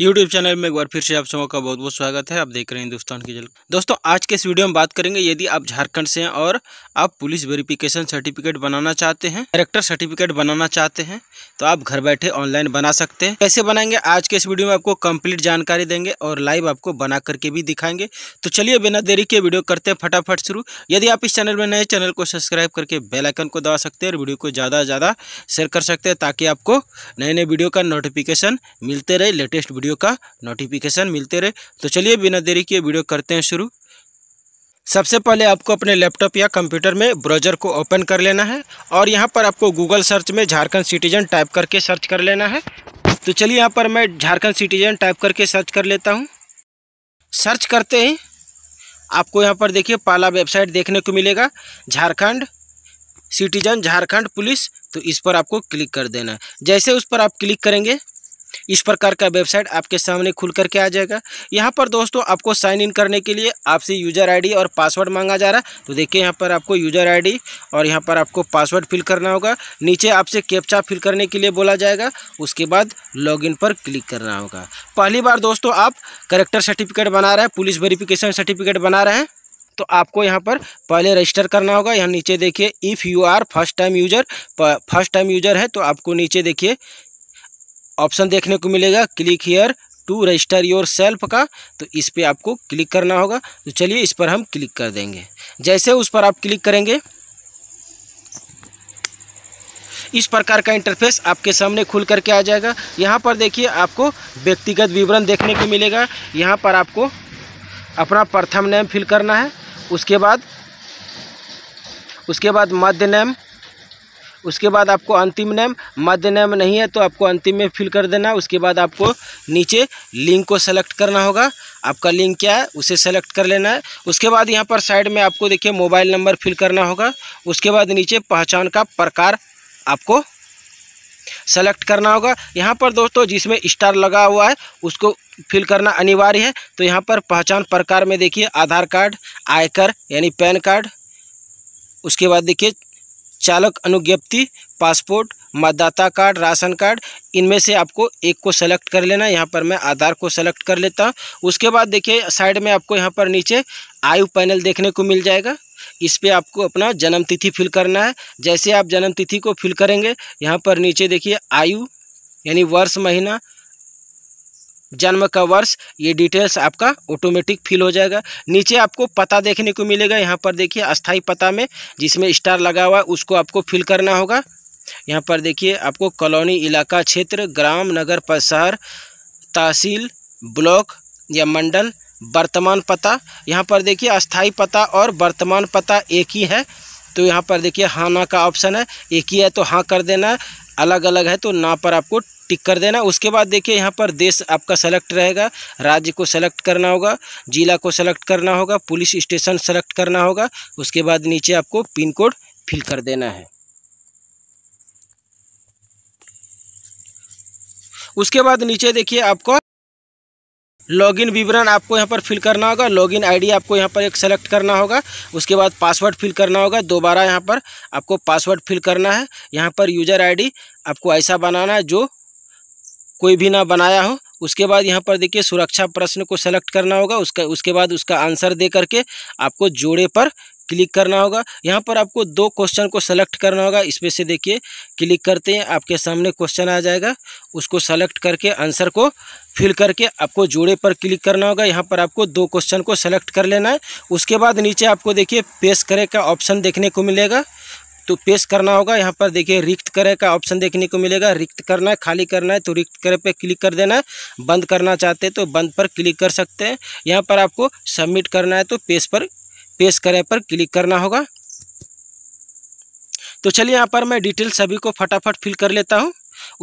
YouTube channel में एक बार फिर से आप सबों का बहुत बहुत स्वागत है आप देख रहे हैं हिंदुस्तान की जल दोस्तों आज के इस वीडियो में बात करेंगे यदि आप झारखंड से हैं और आप पुलिस वेरिफिकेशन सर्टिफिकेट बनाना चाहते हैं करेक्टर सर्टिफिकेट बनाना चाहते हैं तो आप घर बैठे ऑनलाइन बना सकते हैं कैसे बनाएंगे आज के इस वीडियो में आपको कम्प्लीट जानकारी देंगे और लाइव आपको बना करके भी दिखाएंगे तो चलिए बिना देरी के वीडियो करते हैं फटाफट शुरू यदि आप इस चैनल में नए चैनल को सब्सक्राइब करके बेलाइकन को दबा सकते हैं और वीडियो को ज़्यादा से ज़्यादा शेयर कर सकते हैं ताकि आपको नए नए वीडियो का नोटिफिकेशन मिलते रहे लेटेस्ट वीडियो वीडियो का नोटिफिकेशन मिलते रहे तो चलिए बिना देरी किए वीडियो करते हैं शुरू सबसे पहले आपको अपने लैपटॉप या कंप्यूटर में ब्राउजर को ओपन कर लेना है और यहाँ पर आपको गूगल सर्च में झारखंड सिटीजन टाइप करके सर्च कर लेना है तो चलिए यहाँ पर मैं झारखंड सिटीजन टाइप करके सर्च कर लेता हूँ सर्च करते ही आपको यहाँ पर देखिए पाला वेबसाइट देखने को मिलेगा झारखंड सिटीजन झारखंड पुलिस तो इस पर आपको क्लिक कर देना है जैसे उस पर आप क्लिक करेंगे इस प्रकार का वेबसाइट आपके सामने खुल करके आ जाएगा यहाँ पर दोस्तों आपको साइन इन करने के लिए आपसे यूज़र आईडी और पासवर्ड मांगा जा रहा है तो देखिए यहाँ पर आपको यूज़र आईडी और यहाँ पर आपको पासवर्ड फिल करना होगा नीचे आपसे कैप्चा फिल करने के लिए बोला जाएगा उसके बाद लॉगिन पर क्लिक करना होगा पहली बार दोस्तों आप करेक्टर सर्टिफिकेट बना रहे हैं पुलिस वेरिफिकेशन सर्टिफिकेट बना रहे हैं तो आपको यहाँ पर पहले रजिस्टर करना होगा यहाँ नीचे देखिए if you are first time user first time user है तो आपको नीचे देखिए ऑप्शन देखने को मिलेगा click here to register yourself का तो इस पर आपको क्लिक करना होगा तो चलिए इस पर हम क्लिक कर देंगे जैसे उस पर आप क्लिक करेंगे इस प्रकार का इंटरफेस आपके सामने खुल करके आ जाएगा यहाँ पर देखिए आपको व्यक्तिगत विवरण देखने को मिलेगा यहाँ पर आपको अपना प्रथम नेम फिल करना है उसके बाद उसके बाद मध्य नेम उसके बाद आपको अंतिम नेम मध्य नेम नहीं है तो आपको अंतिम में फिल कर देना है उसके बाद आपको नीचे लिंक को सेलेक्ट करना होगा आपका लिंक क्या है उसे सेलेक्ट कर लेना है उसके बाद यहाँ पर साइड में आपको देखिए मोबाइल नंबर फिल करना होगा उसके बाद नीचे पहचान का प्रकार आपको सेलेक्ट करना होगा यहाँ पर दोस्तों जिसमें स्टार लगा हुआ है उसको फिल करना अनिवार्य है तो यहाँ पर पहचान प्रकार में देखिए आधार कार्ड आयकर यानी पैन कार्ड उसके बाद देखिए चालक अनुज्ञप्ति पासपोर्ट मतदाता कार्ड राशन कार्ड इनमें से आपको एक को सेलेक्ट कर लेना यहाँ पर मैं आधार को सेलेक्ट कर लेता हूँ उसके बाद देखिए साइड में आपको यहाँ पर नीचे आयु पैनल देखने को मिल जाएगा इस पर आपको अपना जन्म तिथि फिल करना है जैसे आप जन्म तिथि को फिल करेंगे यहाँ पर नीचे देखिए आयु यानी वर्ष महीना जन्म का वर्ष ये डिटेल्स आपका ऑटोमेटिक फिल हो जाएगा नीचे आपको पता देखने को मिलेगा यहाँ पर देखिए अस्थाई पता में जिसमें स्टार लगा हुआ है उसको आपको फिल करना होगा यहाँ पर देखिए आपको कॉलोनी इलाका क्षेत्र ग्राम नगर पर शहर तहसील ब्लॉक या मंडल वर्तमान पता यहाँ पर देखिए अस्थाई पता और वर्तमान पता एक ही है तो यहाँ पर देखिए हाँ ना का ऑप्शन है एक ही है तो हाँ कर देना है अलग अलग है तो ना पर आपको टिक कर देना उसके बाद देखिए यहाँ पर देश आपका सेलेक्ट रहेगा राज्य को सेलेक्ट करना होगा जिला को सेलेक्ट करना होगा पुलिस स्टेशन सेलेक्ट करना होगा उसके बाद नीचे आपको पिन कोड फिल कर देना है उसके बाद नीचे देखिए आपको लॉगिन विवरण आपको यहाँ पर फिल करना होगा लॉगिन आईडी आपको यहाँ पर एक सेलेक्ट करना होगा उसके बाद पासवर्ड फिल करना होगा दोबारा यहाँ पर आपको पासवर्ड फिल करना है यहाँ पर यूज़र आईडी आपको ऐसा बनाना है जो कोई भी ना बनाया हो उसके बाद यहाँ पर देखिए सुरक्षा प्रश्न को सेलेक्ट करना होगा उसका उसके बाद उसका आंसर दे करके आपको जोड़े पर क्लिक करना होगा यहाँ पर आपको दो क्वेश्चन को सेलेक्ट करना होगा इसमें से देखिए क्लिक करते हैं आपके सामने क्वेश्चन आ जाएगा उसको सेलेक्ट करके आंसर को फिल करके आपको जोड़े पर क्लिक करना होगा यहाँ पर आपको दो क्वेश्चन को सेलेक्ट कर लेना है उसके बाद नीचे आपको देखिए पेश करे का ऑप्शन देखने को मिलेगा तो पेश करना होगा यहाँ पर देखिए रिक्त करे का ऑप्शन देखने को मिलेगा रिक्त करना है खाली करना है तो रिक्त करे पे क्लिक कर देना है बंद करना चाहते हैं तो बंद पर क्लिक कर सकते हैं यहाँ पर आपको सबमिट करना है तो पेश पर पेश करें पर क्लिक करना होगा तो चलिए यहाँ पर मैं डिटेल सभी को फटाफट फिल कर लेता हूँ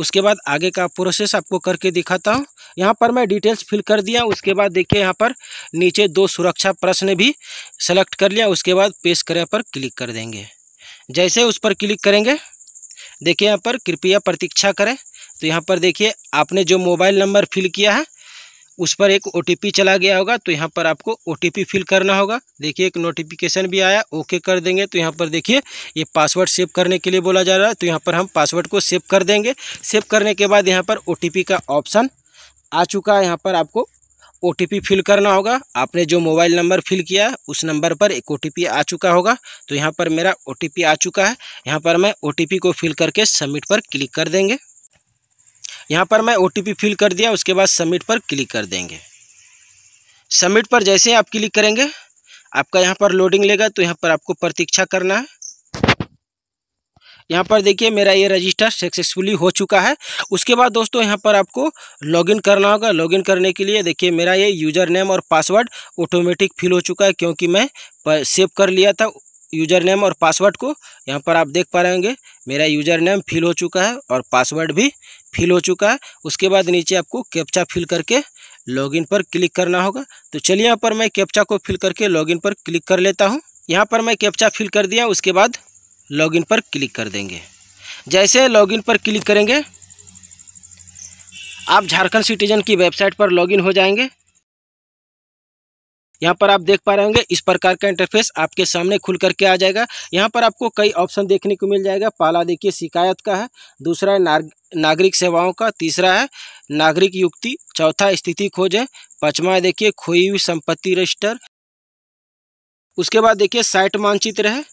उसके बाद आगे का प्रोसेस आपको करके दिखाता हूँ यहाँ पर मैं डिटेल्स फिल कर दिया उसके बाद देखिए यहाँ पर नीचे दो सुरक्षा प्रश्न भी सेलेक्ट कर लिया उसके बाद पेश करें पर क्लिक कर देंगे जैसे उस पर क्लिक करेंगे देखिए यहाँ पर कृपया प्रतीक्षा करें तो यहाँ पर देखिए आपने जो मोबाइल नंबर फिल किया है उस पर एक ओ चला गया होगा तो यहाँ पर आपको ओ फिल करना होगा देखिए एक नोटिफिकेशन भी आया ओके कर देंगे तो यहाँ पर देखिए ये पासवर्ड सेव करने के लिए बोला जा रहा है तो यहाँ पर हम पासवर्ड को सेव कर देंगे सेव करने के बाद यहाँ पर ओ का ऑप्शन आ चुका है यहाँ पर आपको ओ फिल करना होगा आपने जो मोबाइल नंबर फिल किया उस नंबर पर एक ओ आ चुका होगा तो यहाँ पर मेरा ओ आ चुका है यहाँ पर मैं ओ को फिल करके सबमिट पर क्लिक कर देंगे यहाँ पर मैं ओ फिल कर दिया उसके बाद सबमिट पर क्लिक कर देंगे सबमिट पर जैसे आप क्लिक करेंगे आपका यहाँ पर लोडिंग लेगा तो यहाँ पर आपको प्रतीक्षा करना है यहाँ पर देखिए मेरा ये रजिस्टर सक्सेसफुली हो चुका है उसके बाद दोस्तों यहाँ पर आपको लॉगिन करना होगा लॉगिन करने के लिए देखिए मेरा ये यूज़र नेम और पासवर्ड ऑटोमेटिक फिल हो चुका है क्योंकि मैं सेव कर लिया था यूज़र नेम और पासवर्ड को यहाँ पर आप देख पा रहे होंगे मेरा यूज़र नेम फिल हो चुका है और पासवर्ड भी फिल हो चुका है उसके बाद नीचे आपको कैप्चा फिल करके लॉगिन पर क्लिक करना होगा तो चलिए यहाँ पर मैं कैप्चा को फिल करके लॉगिन पर क्लिक कर लेता हूँ यहाँ पर मैं कैप्चा फिल कर दिया उसके बाद लॉगिन पर क्लिक कर देंगे जैसे लॉगिन पर क्लिक करेंगे आप झारखंड सिटीजन की वेबसाइट पर लॉगिन हो जाएंगे यहाँ पर आप देख पा रहे होंगे इस प्रकार का इंटरफेस आपके सामने खुल करके आ जाएगा यहाँ पर आपको कई ऑप्शन देखने को मिल जाएगा पहला देखिए शिकायत का है दूसरा है नागरिक सेवाओं का तीसरा है नागरिक युक्ति चौथा स्थिति खोज है पांचवा देखिए खोई हुई संपत्ति रजिस्टर उसके बाद देखिए साइट मानचित्र है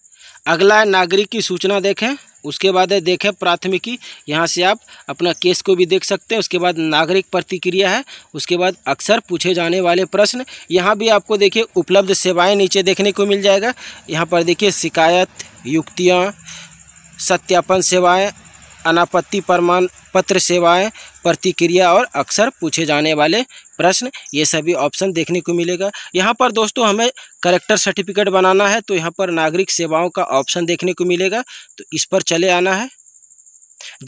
अगला है नागरिक की सूचना देखें उसके बाद है देखें प्राथमिकी यहाँ से आप अपना केस को भी देख सकते हैं उसके बाद नागरिक प्रतिक्रिया है उसके बाद अक्सर पूछे जाने वाले प्रश्न यहाँ भी आपको देखिए उपलब्ध सेवाएं नीचे देखने को मिल जाएगा यहाँ पर देखिए शिकायत युक्तियाँ सत्यापन सेवाएं अनापत्ति प्रमाण पत्र सेवाएं प्रतिक्रिया और अक्सर पूछे जाने वाले प्रश्न ये सभी ऑप्शन देखने को मिलेगा यहाँ पर दोस्तों हमें करेक्टर सर्टिफिकेट बनाना है तो यहाँ पर नागरिक सेवाओं का ऑप्शन देखने को मिलेगा तो इस पर चले आना है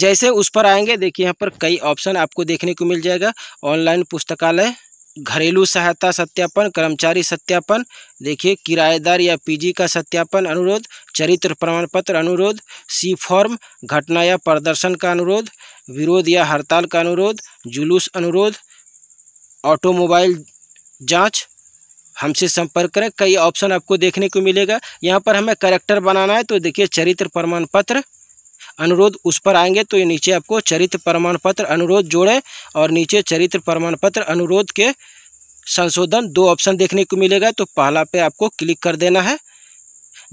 जैसे उस पर आएंगे देखिए यहाँ पर कई ऑप्शन आपको देखने को मिल जाएगा ऑनलाइन पुस्तकालय घरेलू सहायता सत्यापन कर्मचारी सत्यापन देखिए किराएदार या पीजी का सत्यापन अनुरोध चरित्र प्रमाण पत्र अनुरोध सी फॉर्म घटना या प्रदर्शन का अनुरोध विरोध या हड़ताल का अनुरोध जुलूस अनुरोध ऑटोमोबाइल जांच हमसे संपर्क करें कई ऑप्शन आपको देखने को मिलेगा यहाँ पर हमें करेक्टर बनाना है तो देखिए चरित्र प्रमाण पत्र अनुरोध उस पर आएंगे तो ये नीचे आपको चरित्र प्रमाण पत्र अनुरोध जोड़ें और नीचे चरित्र प्रमाण पत्र अनुरोध के संशोधन दो ऑप्शन देखने को मिलेगा तो पहला पे आपको क्लिक कर देना है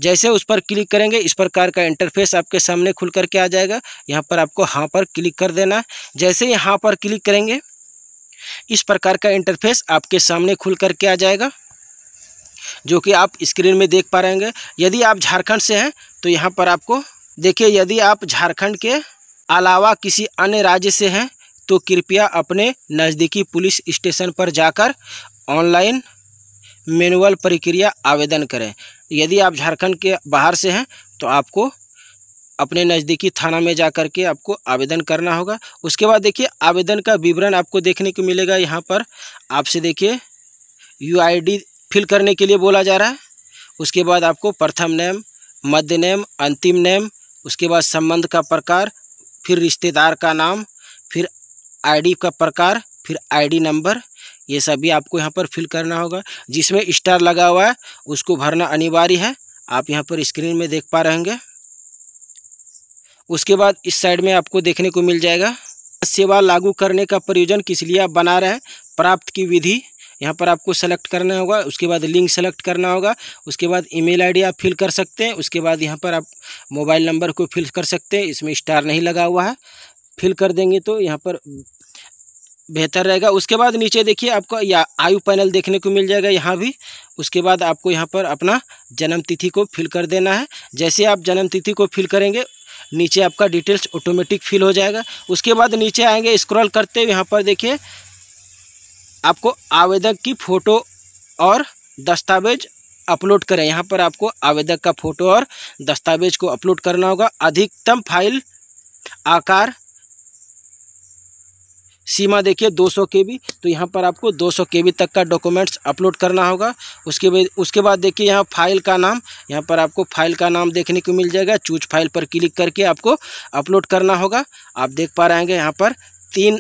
जैसे उस पर क्लिक करेंगे इस प्रकार का इंटरफेस आपके सामने खुल करके आ जाएगा यहाँ पर आपको हाँ पर क्लिक कर देना है जैसे ही हाँ पर क्लिक करेंगे इस प्रकार का इंटरफेस आपके सामने खुल करके आ जाएगा जो कि आप स्क्रीन में देख पा हैं यदि आप झारखंड से हैं तो यहाँ पर आपको देखिए यदि आप झारखंड के अलावा किसी अन्य राज्य से हैं तो कृपया अपने नज़दीकी पुलिस स्टेशन पर जाकर ऑनलाइन मैनुअल प्रक्रिया आवेदन करें यदि आप झारखंड के बाहर से हैं तो आपको अपने नज़दीकी थाना में जा कर के आपको आवेदन करना होगा उसके बाद देखिए आवेदन का विवरण आपको देखने को मिलेगा यहाँ पर आपसे देखिए यू फिल करने के लिए बोला जा रहा है उसके बाद आपको प्रथम नेम मध्य नेम अंतिम नेम उसके बाद संबंध का प्रकार फिर रिश्तेदार का नाम फिर आईडी का प्रकार फिर आईडी नंबर ये सभी आपको यहाँ पर फिल करना होगा जिसमें स्टार लगा हुआ है उसको भरना अनिवार्य है आप यहाँ पर स्क्रीन में देख पा रहेंगे उसके बाद इस साइड में आपको देखने को मिल जाएगा सेवा लागू करने का प्रयोजन किस लिए आप बना रहे हैं प्राप्त की विधि यहाँ पर आपको सेलेक्ट करना होगा उसके बाद लिंक सेलेक्ट करना होगा उसके बाद ईमेल आईडी आप फिल कर सकते हैं उसके बाद यहाँ पर आप मोबाइल नंबर को फिल कर सकते हैं इसमें स्टार नहीं लगा हुआ है फिल कर देंगे तो यहाँ पर बेहतर रहेगा उसके बाद नीचे देखिए आपको या आयु पैनल देखने को मिल जाएगा यहाँ भी उसके बाद आपको यहाँ पर अपना जन्म तिथि को फिल कर देना है जैसे आप जन्म तिथि को फिल करेंगे नीचे आपका डिटेल्स ऑटोमेटिक फिल हो जाएगा उसके बाद नीचे आएंगे स्क्रॉल करते हुए यहाँ पर देखिए आपको आवेदक की फ़ोटो और दस्तावेज अपलोड करें यहाँ पर आपको आवेदक का फ़ोटो और दस्तावेज को अपलोड करना होगा अधिकतम फाइल आकार सीमा देखिए 200 सौ के बी तो यहाँ पर आपको 200 सौ के बी तक का डॉक्यूमेंट्स अपलोड करना होगा उसके बाद उसके बाद देखिए यहाँ फाइल का नाम यहाँ पर आपको फाइल का नाम देखने को मिल जाएगा चूज फाइल पर क्लिक करके आपको अपलोड करना होगा आप देख पा रहे हैं यहाँ पर तीन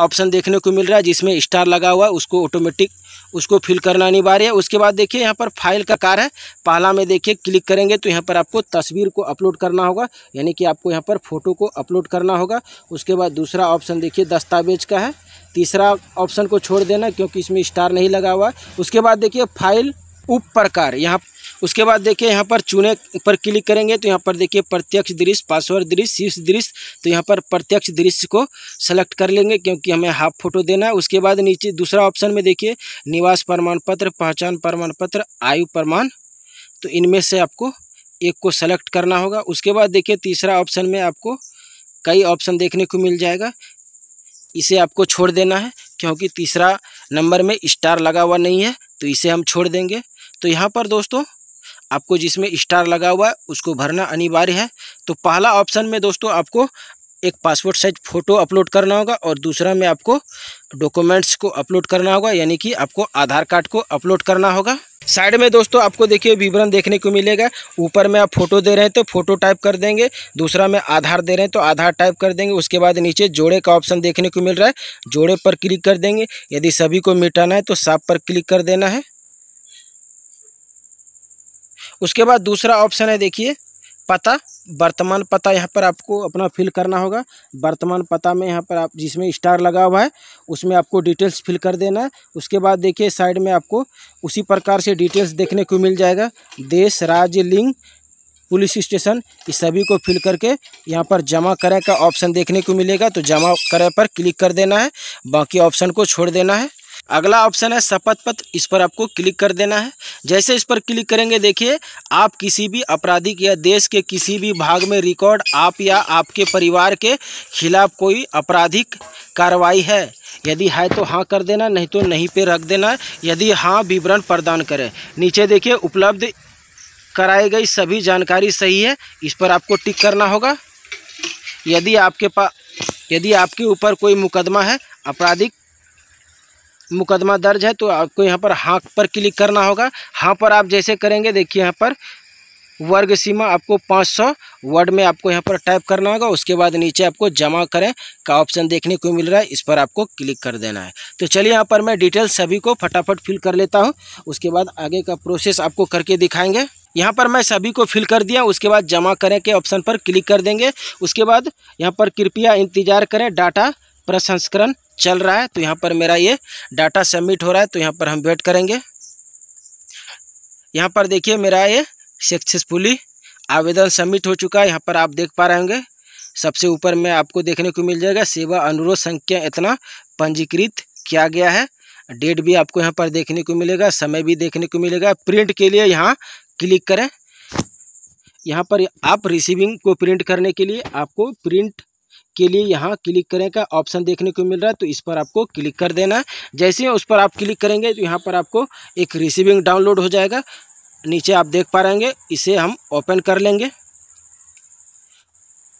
ऑप्शन देखने को मिल रहा है जिसमें स्टार लगा हुआ है उसको ऑटोमेटिक उसको फिल करना अनिवार्य है उसके बाद देखिए यहाँ पर फाइल का कार है पहला में देखिए क्लिक करेंगे तो यहाँ पर आपको तस्वीर को अपलोड करना होगा यानी कि आपको यहाँ पर फोटो को अपलोड करना होगा उसके बाद दूसरा ऑप्शन देखिए दस्तावेज़ का है तीसरा ऑप्शन को छोड़ देना क्योंकि इसमें स्टार नहीं लगा हुआ उसके बाद देखिए फाइल उप प्रकार यहाँ उसके बाद देखिए यहाँ पर चुने पर क्लिक करेंगे तो यहाँ पर देखिए प्रत्यक्ष दृश्य पासवर्ड दृश्य शीर्ष दृश्य तो यहाँ पर प्रत्यक्ष दृश्य को सेलेक्ट कर लेंगे क्योंकि हमें हाफ फोटो देना है उसके बाद नीचे दूसरा ऑप्शन में देखिए निवास प्रमाण पत्र पहचान प्रमाण पत्र आयु प्रमाण तो इनमें से आपको एक को सेलेक्ट करना होगा उसके बाद देखिए तीसरा ऑप्शन में आपको कई ऑप्शन देखने को मिल जाएगा इसे आपको छोड़ देना है क्योंकि तीसरा नंबर में स्टार लगा हुआ नहीं है तो इसे हम छोड़ देंगे तो यहाँ पर दोस्तों आपको जिसमें स्टार लगा हुआ है उसको भरना अनिवार्य है तो पहला ऑप्शन में दोस्तों आपको एक पासपोर्ट साइज फ़ोटो अपलोड करना होगा और दूसरा में आपको डॉक्यूमेंट्स को अपलोड करना होगा यानी कि आपको आधार कार्ड को अपलोड करना होगा साइड में दोस्तों आपको देखिए विवरण देखने को मिलेगा ऊपर में आप फोटो दे रहे हैं तो फोटो टाइप कर देंगे दूसरा में आधार दे रहे हैं तो आधार टाइप कर देंगे उसके बाद नीचे जोड़े का ऑप्शन देखने को मिल रहा है जोड़े पर क्लिक कर देंगे यदि सभी को मिटाना है तो साफ पर क्लिक कर देना है उसके बाद दूसरा ऑप्शन है देखिए पता वर्तमान पता यहाँ पर आपको अपना फिल करना होगा वर्तमान पता में यहाँ पर आप जिसमें स्टार लगा हुआ है उसमें आपको डिटेल्स फिल कर देना है उसके बाद देखिए साइड में आपको उसी प्रकार से डिटेल्स देखने को मिल जाएगा देश राज्य लिंग पुलिस स्टेशन ये सभी को फिल करके यहाँ पर जमा करें का ऑप्शन देखने को मिलेगा तो जमा करें पर क्लिक कर देना है बाकी ऑप्शन को छोड़ देना है अगला ऑप्शन है शपथ पत्र इस पर आपको क्लिक कर देना है जैसे इस पर क्लिक करेंगे देखिए आप किसी भी आपराधिक या देश के किसी भी भाग में रिकॉर्ड आप या आपके परिवार के खिलाफ कोई आपराधिक कार्रवाई है यदि है तो हाँ कर देना नहीं तो नहीं पे रख देना यदि हाँ विवरण प्रदान करें नीचे देखिए उपलब्ध कराई गई सभी जानकारी सही है इस पर आपको टिक करना होगा यदि आपके पास यदि आपके ऊपर कोई मुकदमा है आपराधिक मुकदमा दर्ज है तो आपको यहाँ पर हाँ पर क्लिक करना होगा हाँ पर आप जैसे करेंगे देखिए यहाँ पर वर्ग सीमा आपको 500 वर्ड में आपको यहाँ पर टाइप करना होगा उसके बाद नीचे आपको जमा करें का ऑप्शन देखने को मिल रहा है इस पर आपको क्लिक कर देना है तो चलिए यहाँ पर मैं डिटेल सभी को फटाफट फिल कर लेता हूँ उसके बाद आगे का प्रोसेस आपको करके दिखाएंगे यहाँ पर मैं सभी को फिल कर दिया उसके बाद जमा करें के ऑप्शन पर क्लिक कर देंगे उसके बाद यहाँ पर कृपया इंतजार करें डाटा प्रसंस्करण चल रहा है तो यहाँ पर मेरा ये डाटा सबमिट हो रहा है तो यहाँ पर हम वेट करेंगे यहाँ पर देखिए मेरा ये सक्सेसफुली आवेदन सबमिट हो चुका है यहाँ पर आप देख पा रहे होंगे सबसे ऊपर में आपको देखने को मिल जाएगा सेवा अनुरोध संख्या इतना पंजीकृत किया गया है डेट भी आपको यहाँ पर देखने को मिलेगा समय भी देखने को मिलेगा प्रिंट के लिए यहाँ क्लिक करें यहाँ पर आप रिसीविंग को प्रिंट करने के लिए आपको प्रिंट के लिए यहाँ क्लिक करें का ऑप्शन देखने को मिल रहा है तो इस पर आपको क्लिक कर देना जैसे ही उस पर आप क्लिक करेंगे तो यहाँ पर आपको एक रिसीविंग डाउनलोड हो जाएगा नीचे आप देख पा रहेंगे इसे हम ओपन कर लेंगे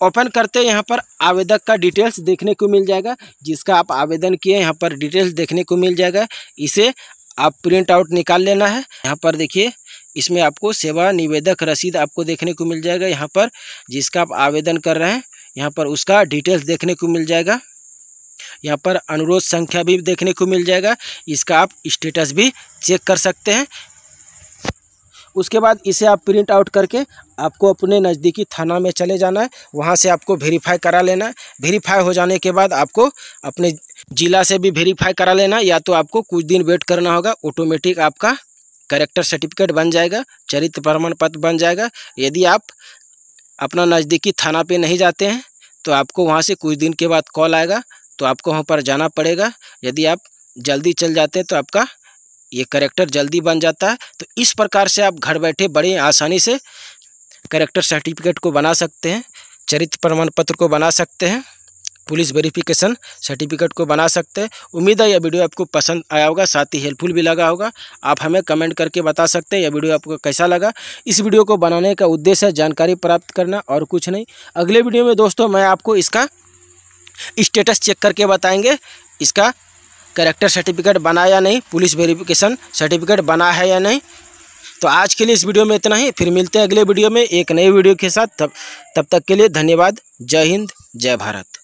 ओपन करते यहाँ पर आवेदक का डिटेल्स देखने को मिल जाएगा जिसका आप आवेदन किए यहाँ पर डिटेल्स देखने को मिल जाएगा इसे आप प्रिंट आउट निकाल लेना है यहाँ पर देखिए इसमें आपको सेवा निवेदक रसीद आपको देखने को मिल जाएगा यहाँ पर जिसका आप आवेदन कर रहे हैं यहाँ पर उसका डिटेल्स देखने को मिल जाएगा यहाँ पर अनुरोध संख्या भी देखने को मिल जाएगा इसका आप स्टेटस भी चेक कर सकते हैं उसके बाद इसे आप प्रिंट आउट करके आपको अपने नज़दीकी थाना में चले जाना है वहाँ से आपको वेरीफाई करा लेना है वेरीफाई हो जाने के बाद आपको अपने ज़िला से भी वेरीफाई करा लेना या तो आपको कुछ दिन वेट करना होगा ऑटोमेटिक आपका करेक्टर सर्टिफिकेट बन जाएगा चरित्र प्रमाण पत्र बन जाएगा यदि आप अपना नज़दीकी थाना पे नहीं जाते हैं तो आपको वहाँ से कुछ दिन के बाद कॉल आएगा तो आपको वहाँ पर जाना पड़ेगा यदि आप जल्दी चल जाते हैं तो आपका ये करेक्टर जल्दी बन जाता है तो इस प्रकार से आप घर बैठे बड़े आसानी से करेक्टर सर्टिफिकेट को बना सकते हैं चरित्र प्रमाण पत्र को बना सकते हैं पुलिस वेरिफिकेशन सर्टिफिकेट को बना सकते हैं उम्मीद है यह वीडियो आपको पसंद आया होगा साथ ही हेल्पफुल भी लगा होगा आप हमें कमेंट करके बता सकते हैं यह वीडियो आपको कैसा लगा इस वीडियो को बनाने का उद्देश्य है जानकारी प्राप्त करना और कुछ नहीं अगले वीडियो में दोस्तों मैं आपको इसका स्टेटस चेक करके बताएंगे इसका करेक्टर सर्टिफिकेट बना या नहीं पुलिस वेरिफिकेशन सर्टिफिकेट बना है या नहीं तो आज के लिए इस वीडियो में इतना ही फिर मिलते हैं अगले वीडियो में एक नए वीडियो के साथ तब तब तक के लिए धन्यवाद जय हिंद जय भारत